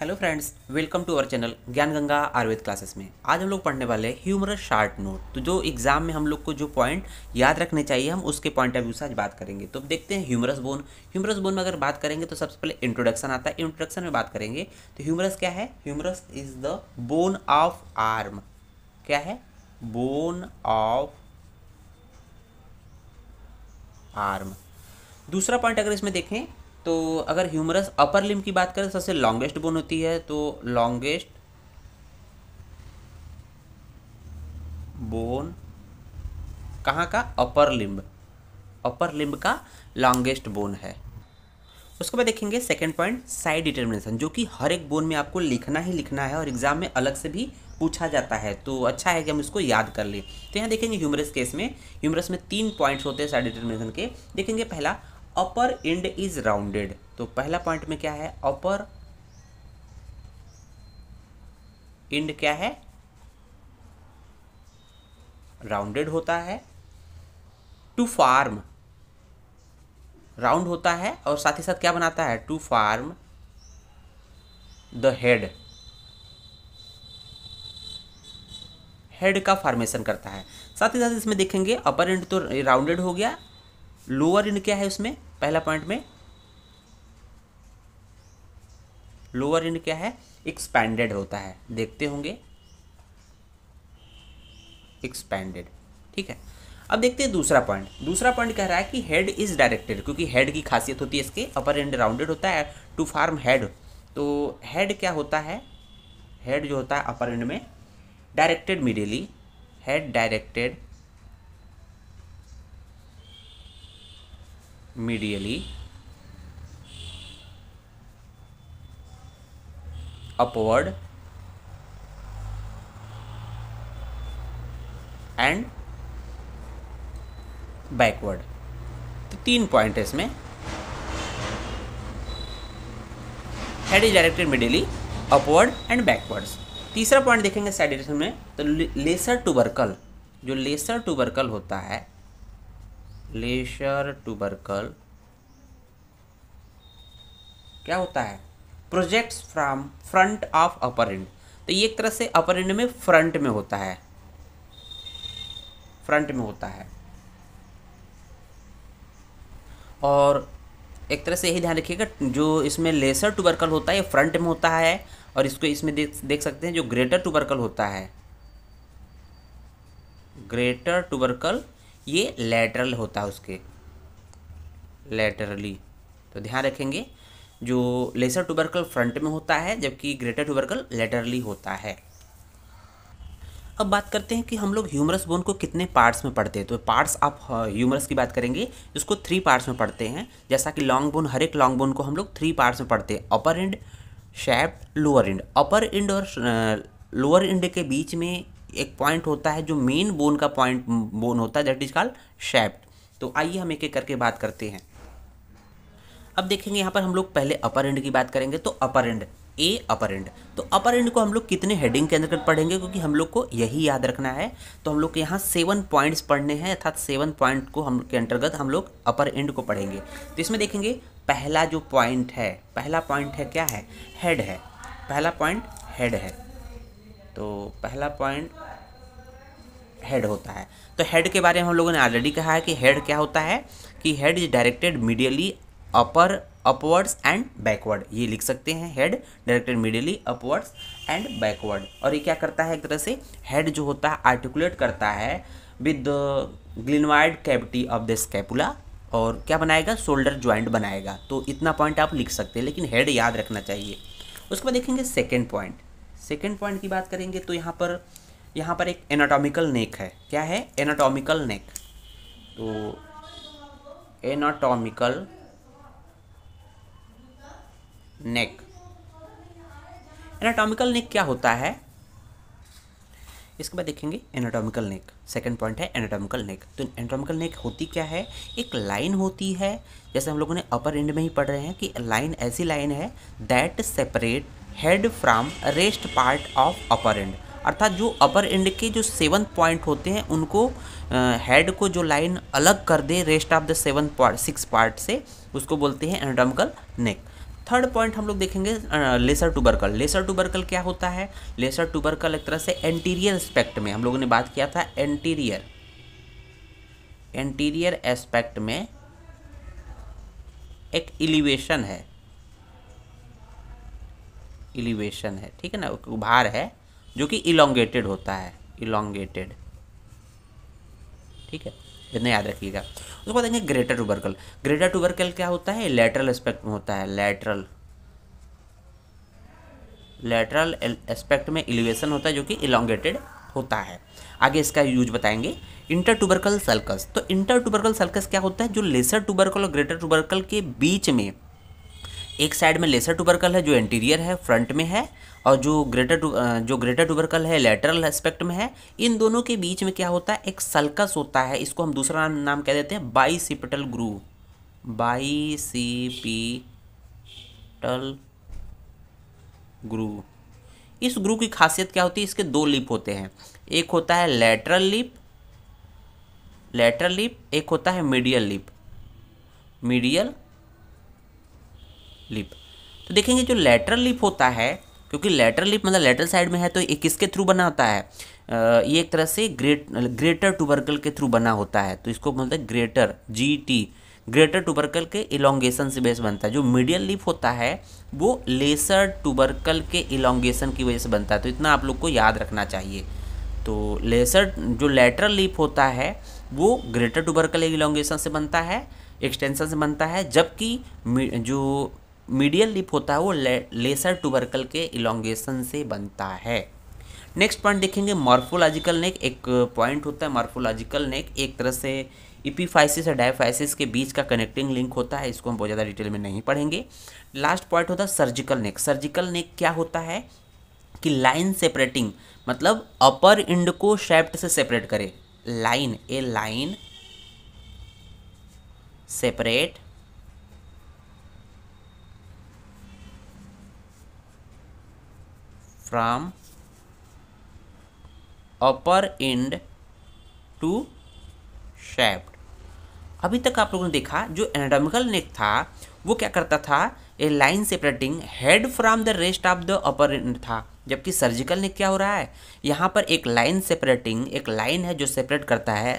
hello friends welcome to our channel Gyan Ganga Ayurveda classes में आज हम लोग पढ़ने वाले हैं ह्यूमरस शार्ट नोट तो जो एग्जाम में हम लोग को जो पॉइंट याद रखने चाहिए हम उसके पॉइंट ऑफ व्यू से आज बात करेंगे तो देखते हैं ह्यूमरस बोन ह्यूमरस बोन में अगर बात करेंगे तो सबसे पहले इंट्रोडक्शन आता है इंट्रोडक्शन में बात करेंगे तो ह्यूमरस क्या है humerus is the bone of arm क्या है बोन ऑफ आर्म दूसरा पॉइंट अगर इसमें देखें तो अगर ह्यूमरस अपर लिम्ब की बात करें तो सबसे लॉन्गेस्ट बोन होती है तो लॉन्गेस्ट बोन कहाँ का अपर लिम्ब अपर लिम्ब का लॉन्गेस्ट बोन है उसके बाद देखेंगे सेकेंड पॉइंट साइड डिटर्मिनेशन जो कि हर एक बोन में आपको लिखना ही लिखना है और एग्जाम में अलग से भी पूछा जाता है तो अच्छा है कि हम इसको याद कर लें तो यहाँ देखेंगे ह्यूमरस केस में ह्यूमरस में तीन पॉइंट्स होते हैं साइड डिटर्मिनेशन के देखेंगे पहला अपर एंड इज राउंडेड तो पहला पॉइंट में क्या है अपर एंड क्या है राउंडेड होता है टू फार्म राउंड होता है और साथ ही साथ क्या बनाता है to form the head head का फॉर्मेशन करता है साथ ही साथ इसमें देखेंगे अपर एंड तो राउंडेड हो गया लोअर एंड क्या है उसमें पहला पॉइंट में लोअर एंड क्या है एक्सपैंडेड होता है देखते होंगे एक्सपैंडेड ठीक है अब देखते हैं दूसरा पॉइंट दूसरा पॉइंट कह रहा है कि हेड इज डायरेक्टेड क्योंकि हेड की खासियत होती है इसके अपर एंड राउंडेड होता है टू फार्म हेड तो हेड क्या होता है हेड जो होता है अपर एंड में directed medially head directed medially upward and backward तो तीन पॉइंट है इसमें head is directed medially upward and backwards तीसरा पॉइंट देखेंगे साइड में तो लेसर टूबरकल जो लेसर टूबरकल होता है लेशर टूबरकल क्या होता है projects from front of upper end तो ये एक तरह से अपर एंड में फ्रंट में होता है फ्रंट में होता है और एक तरह से यही ध्यान रखिएगा जो इसमें लेसर टूबरकल होता है ये फ्रंट में होता है और इसको इसमें देख देख सकते हैं जो ग्रेटर टूबरकल होता है ग्रेटर टूबरकल ये लेटरल होता है उसके लेटरली तो ध्यान रखेंगे जो लेसर टूबरकल फ्रंट में होता है जबकि ग्रेटर टूबरकल लेटरली होता है अब बात करते हैं कि हम लोग ह्यूमरस बोन को कितने पार्ट्स में पढ़ते हैं तो पार्ट्स आप ह्यूमरस हाँ, की बात करेंगे इसको थ्री पार्ट्स में पढ़ते हैं जैसा कि लॉन्ग बोन हर एक लॉन्ग बोन को हम लोग थ्री पार्ट्स में पढ़ते हैं upper end shaft lower end upper end और लोअर एंड के बीच में एक पॉइंट होता है जो मेन बोन का पॉइंट बोन mm, होता है दैट इज कॉल्ड शैप्ट तो आइए हम एक एक करके बात करते हैं अब देखेंगे यहाँ पर हम लोग पहले अपर एंड की बात करेंगे तो अपर एंड ए अपर एंड तो अपर एंड को हम लोग कितने हेडिंग के अंतर्गत पढ़ेंगे क्योंकि हम लोग को यही याद रखना है तो हम लोग के यहाँ सेवन पॉइंट्स पढ़ने हैं अर्थात सेवन पॉइंट को हम के अंतर्गत हम लोग अपर एंड को पढ़ेंगे तो इसमें देखेंगे पहला जो पॉइंट है पहला पॉइंट है क्या है हेड है पहला पॉइंट हेड है तो पहला पॉइंट हेड होता है तो हेड के बारे में हम लोगों ने ऑलरेडी कहा है कि हेड क्या होता है कि head is directed medially upper upwards and backward ये लिख सकते हैं head directed medially upwards and backward और ये क्या करता है एक तरह से हेड जो होता है आर्टिकुलेट करता है with glenoid cavity of the scapula और क्या बनाएगा शोल्डर ज्वाइंट बनाएगा तो इतना पॉइंट आप लिख सकते हैं लेकिन हेड याद रखना चाहिए उसके बाद देखेंगे सेकेंड पॉइंट सेकेंड पॉइंट की बात करेंगे तो यहाँ पर यहाँ पर एक एनाटॉमिकल नेक है क्या है एनाटॉमिकल नेक तो एनाटॉमिकल नेक एनाटॉमिकल नेक क्या होता है इसके बाद देखेंगे एनाटॉमिकल नेक सेकेंड पॉइंट है एनाटॉमिकल नेक तो एनाटॉमिकल नेक होती क्या है एक लाइन होती है जैसे हम लोगों ने अपर एंड में ही पढ़ रहे हैं कि लाइन ऐसी लाइन है that separate head from rest part of upper end अर्थात जो अपर एंड के जो सेवन पॉइंट होते हैं उनको हेड को जो लाइन अलग कर दे rest of the seven part six part से उसको बोलते हैं एंडमकल नेक थर्ड पॉइंट हम लोग देखेंगे लेसर टूबरकल लेसर टूबरकल क्या होता है लेसर टूबरकल एक तरह से एंटीरियर एस्पेक्ट में हम लोगों ने बात किया था एंटीरियर एंटीरियर एस्पेक्ट में एक इलिवेशन है इलिवेशन है ठीक है ना उभार है जो कि इलोंगेटेड होता है इलोंगेटेड ठीक है इतना याद रखिएगा उसके बाद देखेंगे ग्रेटर टूबरकल ग्रेटर टूबरकल क्या होता है लेटरल एस्पेक्ट में होता है लेटरल लेटरल एस्पेक्ट में इलिवेशन होता है जो कि इलोंगेटेड होता है आगे इसका यूज बताएंगे इंटर टूबरकल सल्कस तो इंटर टूबरकल सल्कस क्या होता है जो लेसर टूबरकल और ग्रेटर टूबरकल के बीच में एक साइड में लेसर टूबरकल है जो एंटीरियर है फ्रंट में है और जो ग्रेटर जो ग्रेटर टूबरकल है लेटरल एस्पेक्ट में है इन दोनों के बीच में क्या होता है एक सल्कस होता है इसको हम दूसरा नाम, नाम कह देते हैं बाईसिपिटल ग्रू बाईसीपीटल ग्रू इस ग्रू की खासियत क्या होती है इसके दो लिप होते हैं एक होता है लेटरल लिप लेटरल लिप एक होता है मीडियल लिप मीडियल लिप तो देखेंगे जो लेटरल लिप होता है क्योंकि लेटरल लिप मतलब लेटरल साइड में है तो ये किसके थ्रू बना होता है ये एक तरह से ग्रेट ग्रेटर टूबरकल के थ्रू बना होता है तो इसको बोलते हैं greater G T greater tubercle के इलोंगेशन से बेस बनता है जो मीडियल लिप होता है वो लेसर टूबरकल के इलोंगेशन की वजह से बनता है तो इतना आप लोग को याद रखना चाहिए तो लेसर जो लेटरल लिप होता है वो ग्रेटर टूबरकल इलोंगेशन से बनता है एक्सटेंशन से बनता है जबकि जो मीडियल लिप होता है वो ले, लेसर टूबरकल के इलोंगेशन से बनता है नेक्स्ट पॉइंट देखेंगे मॉर्फोलॉजिकल नेक एक पॉइंट होता है मॉर्फोलॉजिकल नेक एक तरह से इपीफाइसिस और डायफाइसिस के बीच का कनेक्टिंग लिंक होता है इसको हम बहुत ज़्यादा डिटेल में नहीं पढ़ेंगे लास्ट पॉइंट होता है सर्जिकल नेक सर्जिकल नेक क्या होता है कि लाइन सेपरेटिंग मतलब अपर इंड को शेप्ट से सेपरेट करे line a line separate from upper end to shaft अभी तक आप लोगों ने देखा जो एनाटॉमिकल नेक था वो क्या करता था a line separating head from the rest of the upper end था जबकि सर्जिकल नेक क्या हो रहा है यहाँ पर एक लाइन सेपरेटिंग एक लाइन है जो सेपरेट करता है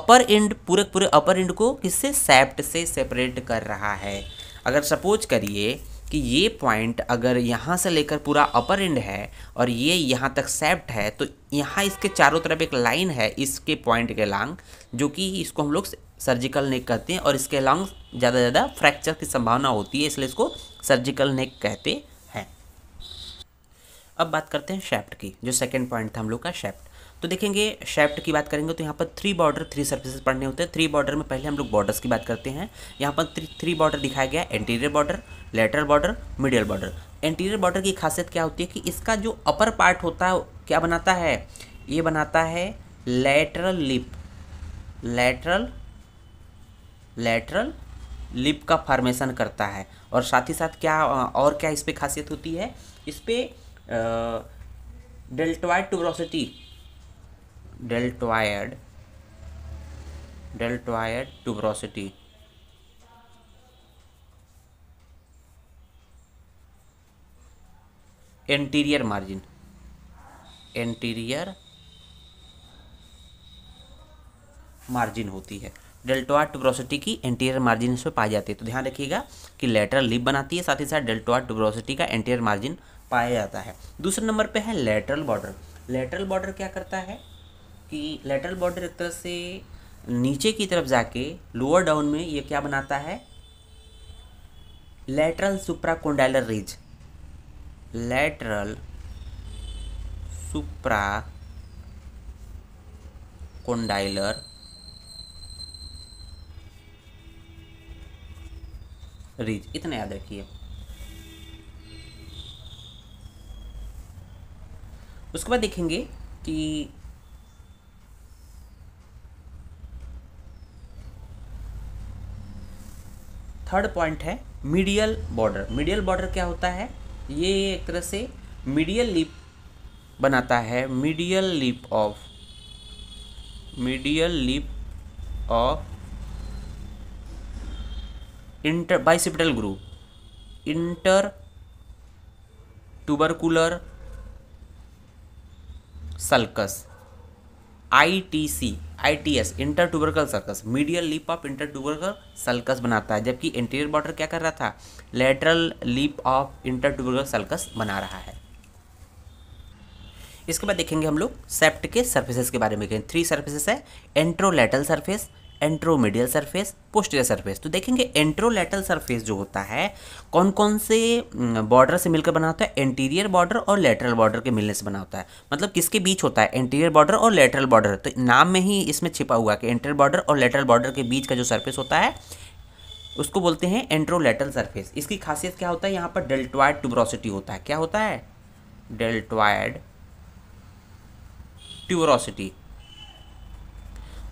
अपर एंड पूरे पूरे अपर एंड को किससे सेप्ट से सेपरेट कर रहा है अगर सपोज करिए कि ये पॉइंट अगर यहाँ से लेकर पूरा अपर एंड है और ये यहाँ तक सेप्ट है तो यहाँ इसके चारों तरफ एक लाइन है इसके पॉइंट के लांग जो कि इसको हम लोग सर्जिकल नेक कहते हैं और इसके लांग ज़्यादा ज़्यादा फ्रैक्चर की संभावना होती है इसलिए इसको सर्जिकल नेक कहते हैं अब बात करते हैं शेफ्ट की जो सेकेंड पॉइंट था हम लोग का शेफ्ट तो देखेंगे शेफ्ट की बात करेंगे तो यहाँ पर थ्री बॉर्डर थ्री सर्विसेज पढ़ने होते हैं थ्री बॉर्डर में पहले हम लोग बॉर्डर्स की बात करते हैं यहाँ पर थ्री बॉर्डर दिखाया गया anterior border lateral border medial border anterior border की खासियत क्या होती है कि इसका जो अपर पार्ट होता है क्या बनाता है ये बनाता है lateral lip lateral lateral lip का फॉर्मेशन करता है और साथ ही साथ क्या और क्या इस पर खासियत होती है इस पर deltoid tuberosity deltoid deltoid tuberosity anterior margin anterior margin होती है डेल्टोआर ट्यूब्रोसिटी की एंटीरियर मार्जिन इसमें पाई जाती है तो ध्यान रखिएगा कि लेटरल लिप बनाती है साथ ही साथ डेल्टोआर ट्यूब्रोसिटी का एंटीरियर मार्जिन पाया जाता है दूसरे नंबर पे है लेटरल बॉर्डर लेटरल बॉर्डर क्या करता है कि लेटरल बॉर्डर एक तरह से नीचे की तरफ जाके लोअर डाउन में ये क्या बनाता है lateral supracondylar ridge lateral supracondylar ridge इतना याद रखिए उसके बाद देखेंगे कि थर्ड पॉइंट है मीडियल बॉर्डर मीडियल बॉर्डर क्या होता है ये एक तरह से मीडियल लिप बनाता है medial lip of medial lip of inter bicipital groove inter tubercular sulcus ITC I T S inter tubercle sulcus medial lip of inter tubercle sulcus बनाता है जबकि इंटीरियर बॉर्डर क्या कर रहा था lateral lip of inter tubercle sulcus बना रहा है इसके बाद देखेंगे हम लोग सेप्ट के सर्फेसेस के बारे में थ्री सर्फेसेस है anterolateral surface anteromedial surface posterior surface तो देखेंगे एंट्रोलेटल सरफेस जो होता है कौन कौन से बॉर्डर से मिलकर बना होता है एंटीरियर बॉर्डर और लेटरल बॉर्डर के मिलने से बना होता है मतलब किसके बीच होता है एंटीरियर बॉर्डर और लेटरल बॉर्डर तो नाम में ही इसमें छिपा हुआ कि एंटीरियर बॉर्डर और लेटरल बॉर्डर के बीच का जो सर्फेस होता है उसको बोलते हैं एंट्रोलेटल सर्फेस इसकी खासियत क्या होता है यहाँ पर डेल्टवाइड ट्यूबरोसिटी होता है क्या होता है डेल्टवाइड ट्यूबरोसिटी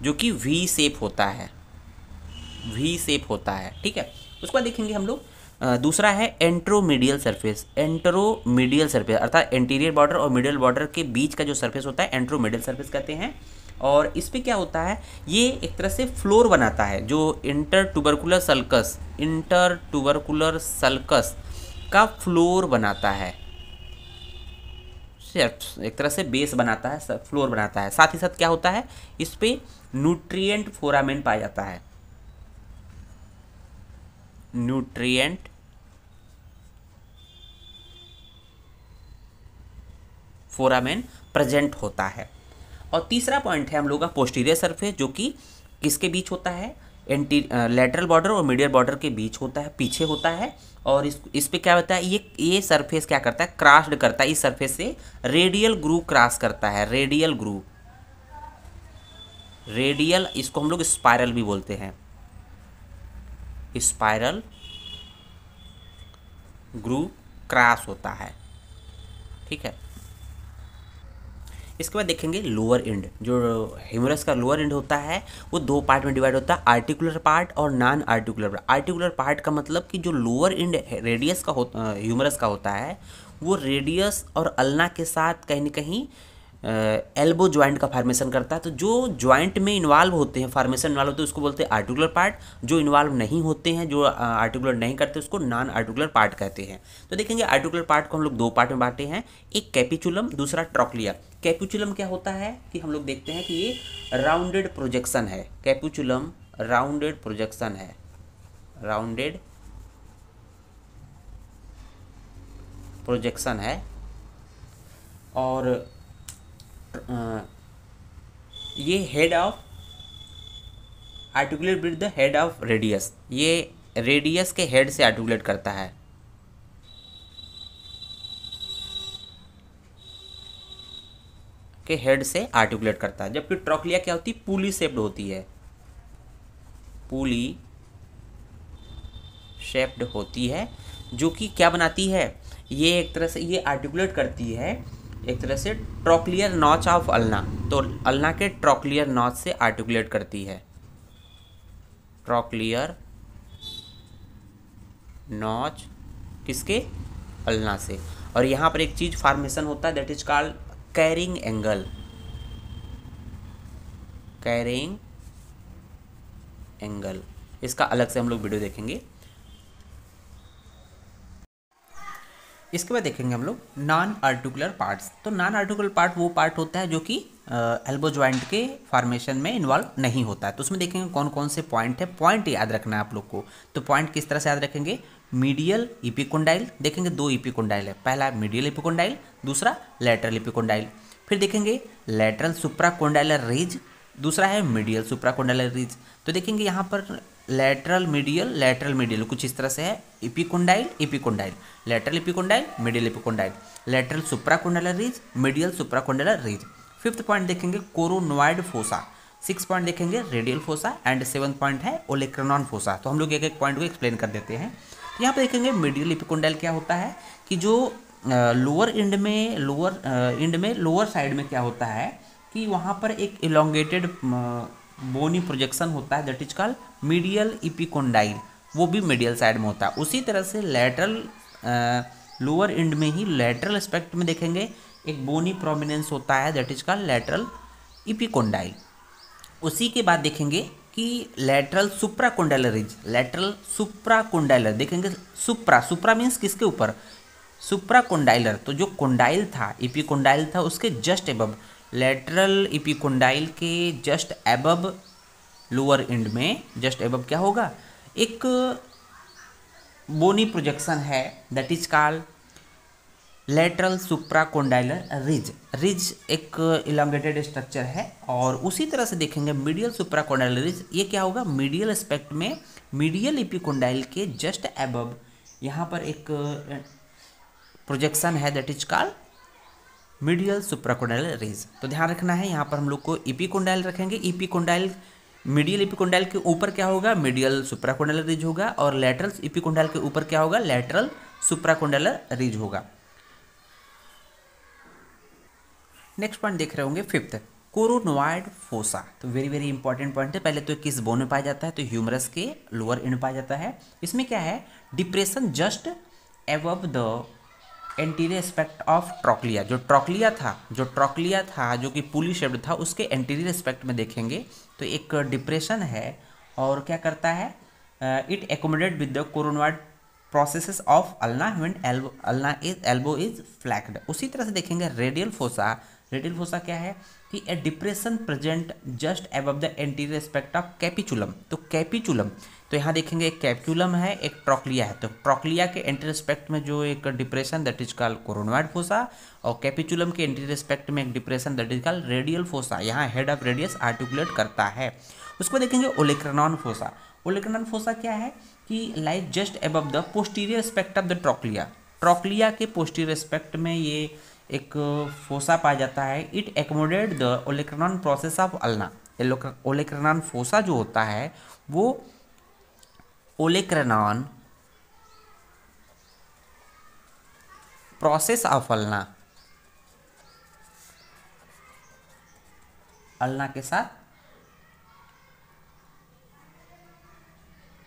जो कि वी सेप होता है वी सेप होता है ठीक है उसके बाद देखेंगे हम लोग दूसरा है एंट्रोमीडियल सरफेस एंट्रोमीडियल सरफेस अर्थात एंटीरियर बॉर्डर और मिडियल बॉर्डर के बीच का जो सरफेस होता है एंट्रोमीडियल सरफेस कहते हैं और इस पर क्या होता है ये एक तरह से फ्लोर बनाता है जो inter tubercular sulcus inter tubercular sulcus का फ्लोर बनाता है स्टेप्स एक तरह से बेस बनाता है फ्लोर बनाता है साथ ही साथ क्या होता है इस पर न्यूट्रियट फोरामेन पाया जाता है न्यूट्रियट फोरामेन प्रेजेंट होता है और तीसरा पॉइंट है हम लोग का पोस्टीरियर सरफेस जो कि किसके बीच होता है एंटी लेटरल बॉर्डर और मीडियल बॉर्डर के बीच होता है पीछे होता है और इस इस पे क्या होता है ये ये सरफेस क्या करता है क्रास्ड करता है इस सरफेस से रेडियल ग्रू क्रॉस करता है रेडियल ग्रू रेडियल इसको हम लोग स्पायरल भी बोलते हैं स्पायरल ग्रू क्रॉस होता है ठीक है इसके बाद देखेंगे लोअर एंड जो ह्यूमरस का लोअर एंड होता है वो दो पार्ट में डिवाइड होता है आर्टिकुलर पार्ट और non articular part articular part का मतलब कि जो लोअर एंड रेडियस का होता ह्यूमरस का होता है वो रेडियस और अल्ना के साथ कहीं ना कहीं एल्बो ज्वाइंट का फार्मेशन करता है तो जो ज्वाइंट में इन्वॉल्व होते हैं फार्मेशन इन्वॉल्व होते हैं उसको बोलते हैं आर्टिकुलर पार्ट जो इन्वॉल्व नहीं होते हैं जो आर्टिकुलर नहीं करते उसको नॉन आर्टिकुलर पार्ट कहते हैं तो देखेंगे आर्टिकुलर पार्ट को हम लोग दो पार्ट में बांटे हैं एक कैपिचुलम दूसरा ट्रॉकलिया कैपुचुलम क्या होता है कि हम लोग देखते हैं कि ये राउंडेड प्रोजेक्शन है कैपुचुलम राउंडेड प्रोजेक्शन है राउंडेड प्रोजेक्शन है और ये head of articulate with the head of radius ये रेडियस के हेड से आर्टिकुलेट करता है के हेड से आर्टिकुलेट करता है जबकि ट्रोकलिया क्या होती है पुली शेप्ड होती है पुली शेप्ड होती है जो कि क्या बनाती है ये एक तरह से ये आर्टिकुलेट करती है एक तरह से ट्रोकलियर नॉच ऑफ अल्ना तो अल्ना के ट्रोकलियर नॉच से आर्टिकुलेट करती है ट्रोकलियर नॉच किसके अल्ना से और यहाँ पर एक चीज़ फार्मेशन होता है that is called carrying angle carrying angle इसका अलग से हम लोग वीडियो देखेंगे इसके बाद देखेंगे हम लोग नॉन आर्टिकुलर पार्ट्स तो नॉन आर्टिकुलर पार्ट वो पार्ट होता है जो कि एल्बो ज्वाइंट के फॉर्मेशन में इन्वॉल्व नहीं होता है तो उसमें देखेंगे कौन कौन से पॉइंट है पॉइंट याद रखना है आप लोग को तो पॉइंट किस तरह से याद रखेंगे मीडियल इपिकोंडाइल देखेंगे दो इपिकोंडाइल है पहला मीडियल इपिकोंडाइल दूसरा लेटरल इपिकोंडाइल फिर देखेंगे लेटरल सुप्राकोंडाइलर रिज दूसरा है मीडियल सुप्राकोंडाइलर रिज तो देखेंगे यहाँ पर लेटरल मीडियल लेटरल मीडियल कुछ इस तरह से है epicondyle epicondyle lateral epicondyle medial epicondyle lateral supracondylar ridge medial supracondylar ridge fifth point देखेंगे कोरोनोइड फोसा सिक्स पॉइंट देखेंगे radial fossa and seven point है ओलेक्रोनॉन फोसा तो हम लोग एक एक पॉइंट को एक्सप्लेन कर देते हैं तो यहाँ पर देखेंगे मिडियल इपिकोंडाइल क्या होता है कि जो लोअर इंड में लोअर इंड में लोअर साइड में क्या होता है कि वहाँ पर एक इलोंगेटेड बोनी प्रोजेक्शन होता है that is call medial epicondyle वो भी मीडियल साइड में होता है उसी तरह से लेटरल लोअर इंड में ही लेटरल एस्पेक्ट में देखेंगे एक बोनी प्रोमिनेंस होता है that is call lateral epicondyle उसी के बाद देखेंगे कि लेटरल सुप्रा कुंडल रिज लेटरल सुप्रा कुंडलर देखेंगे सुप्रा सुप्रा मीन्स किसके ऊपर सुप्रा कुंडाइलर तो जो कुंडाइल था इपी कुंडाइल था उसके just above lateral epicondyle के जस्ट एबब लोअर एंड में जस्ट एबब क्या होगा एक बोनी प्रोजेक्शन है that is called lateral supracondylar ridge ridge एक इलांगेटेड स्ट्रक्चर है और उसी तरह से देखेंगे मीडियल सुप्राकोंडाइलर रिज ये क्या होगा मीडियल एस्पेक्ट में मीडियल इपिकोंडाइल के जस्ट एब यहाँ पर एक प्रोजेक्शन है that is call medial supracondylar ridge तो ध्यान रखना है यहाँ पर हम लोग को इपिकोंडाइल रखेंगे इपिकोंडाइल मीडियल इपिकोंडाइल के ऊपर क्या होगा मीडियल सुप्राकोंडाइल रिज होगा और लेटरल इपिकोंडाइल के ऊपर क्या होगा लेटरल सुप्राकोंडाइलर रिज होगा नेक्स्ट पॉइंट देख रहे होंगे फिफ्थ कोरोनोइड फोसा तो वेरी वेरी इंपॉर्टेंट पॉइंट है पहले तो किस बोन में पाया जाता है तो ह्यूमरस के लोअर एंड पाया जाता है इसमें क्या है depression just above the anterior aspect of trochlea जो ट्रॉकलिया था जो ट्रॉकलिया था जो कि पुली शेप्ड था उसके एंटीरियर एस्पेक्ट में देखेंगे तो एक डिप्रेशन है और क्या करता है it accommodate with the coronoid processes of ulna elbow ulna is elbow is flexed उसी तरह से देखेंगे रेडियल फोसा रेडियल फोसा क्या है कि a depression present just above the anterior aspect of capitulum तो कैपिचुलम तो यहाँ देखेंगे एक कैप्यूलम है एक ट्रोकलिया है तो ट्रोकलिया के एंटी में जो एक depression that is call coronoid fossa और कैपिचुलम के एंटी में एक depression that is call radial fossa यहाँ हेड ऑफ रेडियस आर्टिकुलेट करता है उसको देखेंगे ओलेक्रनॉन फोसा ओलेक्रनॉन फोसा क्या है कि like just above the posterior aspect of the trochlea trochlea के पोस्टीरियर स्पेक्ट में ये एक फोसा पाया जाता है it accommodate the olecranon process of ulna olecranon fossa जो होता है वो olecranon process of ulna ulna के साथ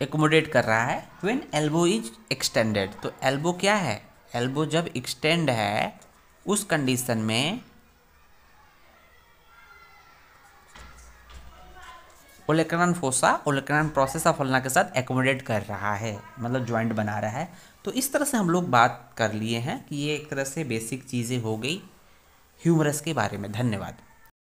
एकोमोडेट कर रहा है व्हेन एल्बो इज एक्सटेंडेड तो एल्बो क्या है एल्बो जब एक्सटेंड है उस कंडीशन में olecranon fossa olecranon process of ulna के साथ एकोमोडेट कर रहा है मतलब ज्वाइंट बना रहा है तो इस तरह से हम लोग बात कर लिए हैं कि ये एक तरह से बेसिक चीज़ें हो गई ह्यूमरस के बारे में धन्यवाद